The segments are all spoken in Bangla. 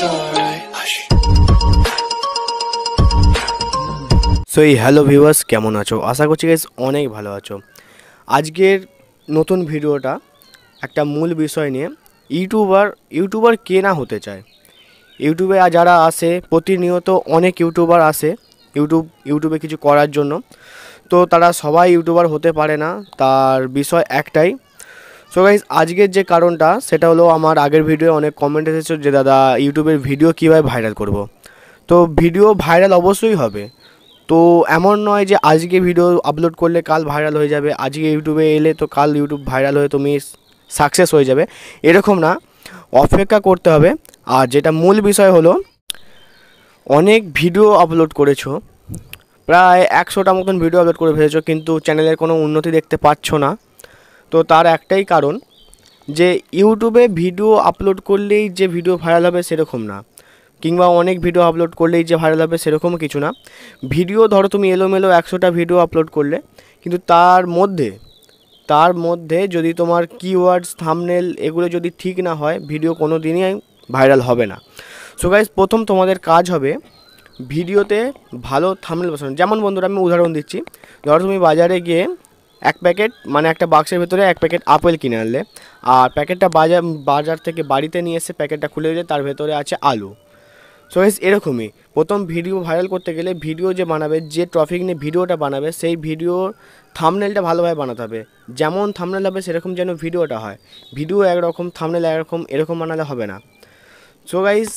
it's সো এই হ্যালো ভিউয়ার্স কেমন আছো আশা করছি গেস অনেক ভালো আছো আজকের নতুন ভিডিওটা একটা মূল বিষয় নিয়ে ইউটিউবার ইউটিউবার কে না হতে চায় ইউটিউবে যারা আসে প্রতিনিয়ত অনেক ইউটিউবার আসে ইউটিউব ইউটিউবে কিছু করার জন্য তো তারা সবাই ইউটিউবার হতে পারে না তার বিষয় একটাই সো গাইজ আজকের যে কারণটা সেটা হলো আমার আগের ভিডিও অনেক কমেন্ট এসেছে যে দাদা ইউটিউবের ভিডিও কীভাবে ভাইরাল করব। তো ভিডিও ভাইরাল অবশ্যই হবে তো এমন নয় যে আজকে ভিডিও আপলোড করলে কাল ভাইরাল হয়ে যাবে আজকে ইউটিউবে এলে তো কাল ইউটিউব ভাইরাল হয়ে তুমি সাকসেস হয়ে যাবে এরকম না অপেক্ষা করতে হবে আর যেটা মূল বিষয় হলো অনেক ভিডিও আপলোড করেছো প্রায় একশোটা মতন ভিডিও আপলোড করে ফেলেছো কিন্তু চ্যানেলের কোনো উন্নতি দেখতে পাচ্ছ না তো তার একটাই কারণ যে ইউটিউবে ভিডিও আপলোড করলেই যে ভিডিও ভাইরাল হবে সেরকম না কিংবা অনেক ভিডিও আপলোড করলেই যে ভাইরাল হবে সেরকম কিছু না ভিডিও ধরো তুমি এলোমেলো একশোটা ভিডিও আপলোড করলে কিন্তু তার মধ্যে তার মধ্যে যদি তোমার কিওয়ার্ডস থামনেল এগুলো যদি ঠিক না হয় ভিডিও কোনো দিনই ভাইরাল হবে না সো গাইজ প্রথম তোমাদের কাজ হবে ভিডিওতে ভালো থামনেল বসানো যেমন বন্ধুরা আমি উদাহরণ দিচ্ছি ধরো তুমি বাজারে গিয়ে এক প্যাকেট মানে একটা বাক্সের ভেতরে এক প্যাকেট আপেল কিনে আনলে আর প্যাকেটটা বাজার বাজার থেকে বাড়িতে নিয়ে এসে প্যাকেটটা খুলে দিলে তার ভেতরে আছে আলু সো এস এরকমই প্রথম ভিডিও ভাইরাল করতে গেলে ভিডিও যে বানাবে যে টপিক নিয়ে ভিডিওটা বানাবে সেই ভিডিওর থামনেলটা ভালোভাবে বানাতে হবে যেমন থামনেল হবে সেরকম যেন ভিডিওটা হয় ভিডিও একরকম থামনেল একরকম এরকম বানালে হবে না সো গাইস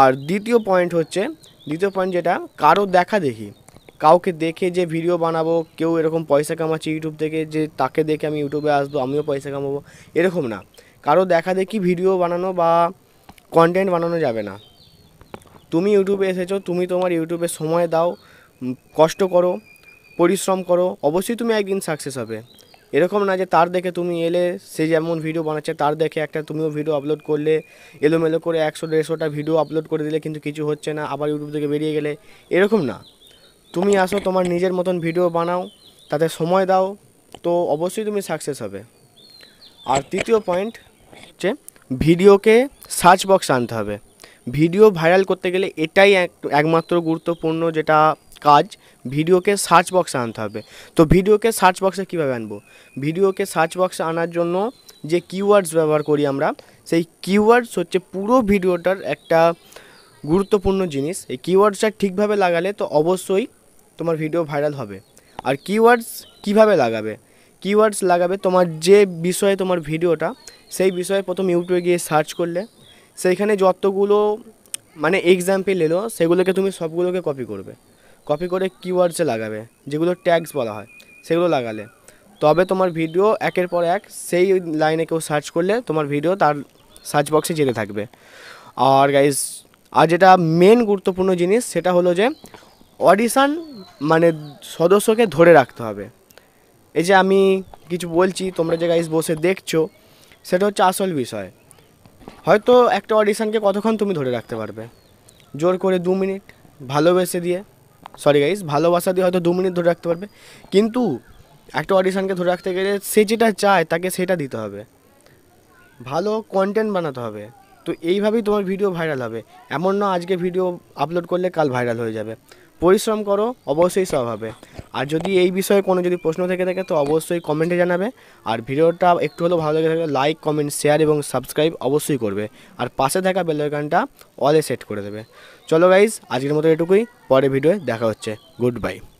আর দ্বিতীয় পয়েন্ট হচ্ছে দ্বিতীয় পয়েন্ট যেটা কারো দেখা দেখি কাউকে দেখে যে ভিডিও বানাবো কেউ এরকম পয়সা কামাচ্ছে ইউটিউব থেকে যে তাকে দেখে আমি ইউটিউবে আসবো আমিও পয়সা কামাবো এরকম না কারো দেখা দেখি ভিডিও বানানো বা কন্টেন্ট বানানো যাবে না তুমি ইউটিউবে এসেছো তুমি তোমার ইউটিউবে সময় দাও কষ্ট করো পরিশ্রম করো অবশ্যই তুমি একদিন সাকসেস হবে এরকম না যে তার দেখে তুমি এলে সে যেমন ভিডিও বানাচ্ছে তার দেখে একটা তুমিও ভিডিও আপলোড করলে এলোমেলো করে একশো দেড়শোটা ভিডিও আপলোড করে দিলে কিন্তু কিছু হচ্ছে না আবার ইউটিউব থেকে বেরিয়ে গেলে এরকম না তুমি আসো তোমার নিজের মতন ভিডিও বানাও তাতে সময় দাও তো অবশ্যই তুমি সাকসেস হবে আর তৃতীয় পয়েন্ট হচ্ছে ভিডিওকে সার্চ বক্স আনতে হবে ভিডিও ভাইরাল করতে গেলে এটাই একমাত্র গুরুত্বপূর্ণ যেটা কাজ ভিডিওকে সার্চ বক্সে আনতে হবে তো ভিডিওকে সার্চ বক্সে কীভাবে আনবো ভিডিওকে সার্চ বক্সে আনার জন্য যে কিওয়ার্ডস ব্যবহার করি আমরা সেই কিওয়ার্ডস হচ্ছে পুরো ভিডিওটার একটা গুরুত্বপূর্ণ জিনিস এই কিওয়ার্ডসটা ঠিকভাবে লাগালে তো অবশ্যই তোমার ভিডিও ভাইরাল হবে আর কিওয়ার্ডস কিভাবে লাগাবে কিওয়ার্ডস লাগাবে তোমার যে বিষয়ে তোমার ভিডিওটা সেই বিষয়ে প্রথম ইউটিউবে গিয়ে সার্চ করলে সেইখানে যতগুলো মানে এক্সাম্পল এলো সেগুলোকে তুমি সবগুলোকে কপি করবে কপি করে কিওয়ার্ডসে লাগাবে যেগুলো ট্যাগস বলা হয় সেগুলো লাগালে তবে তোমার ভিডিও একের পর এক সেই লাইনে কেউ সার্চ করলে তোমার ভিডিও তার সার্চ বক্সে যেতে থাকবে আর গাইজ আর যেটা মেন গুরুত্বপূর্ণ জিনিস সেটা হলো যে অডিশান মানে সদস্যকে ধরে রাখতে হবে এই যে আমি কিছু বলছি তোমরা যে গাইস বসে দেখছো সেটা হচ্ছে আসল বিষয় হয়তো একটা অডিশানকে কতক্ষণ তুমি ধরে রাখতে পারবে জোর করে দু মিনিট ভালোবেসে দিয়ে সরি গাইস ভালোবাসা দিয়ে হয়তো দু মিনিট ধরে রাখতে পারবে কিন্তু একটা অডিশানকে ধরে রাখতে গেলে সে যেটা চায় তাকে সেটা দিতে হবে ভালো কন্টেন্ট বানাতে হবে তো এইভাবেই তোমার ভিডিও ভাইরাল হবে এমন না আজকে ভিডিও আপলোড করলে কাল ভাইরাল হয়ে যাবে পরিশ্রম করো অবশ্যই সব হবে আর যদি এই বিষয়ে কোনো যদি প্রশ্ন থেকে থাকে তো অবশ্যই কমেন্টে জানাবে আর ভিডিওটা একটু হলেও ভালো লেগে থাকলে লাইক কমেন্ট শেয়ার এবং সাবস্ক্রাইব অবশ্যই করবে আর পাশে থাকা বেলাইকানটা অলে সেট করে দেবে চলো গাইজ আজকের মতো এটুকুই পরে ভিডিও দেখা হচ্ছে গুড বাই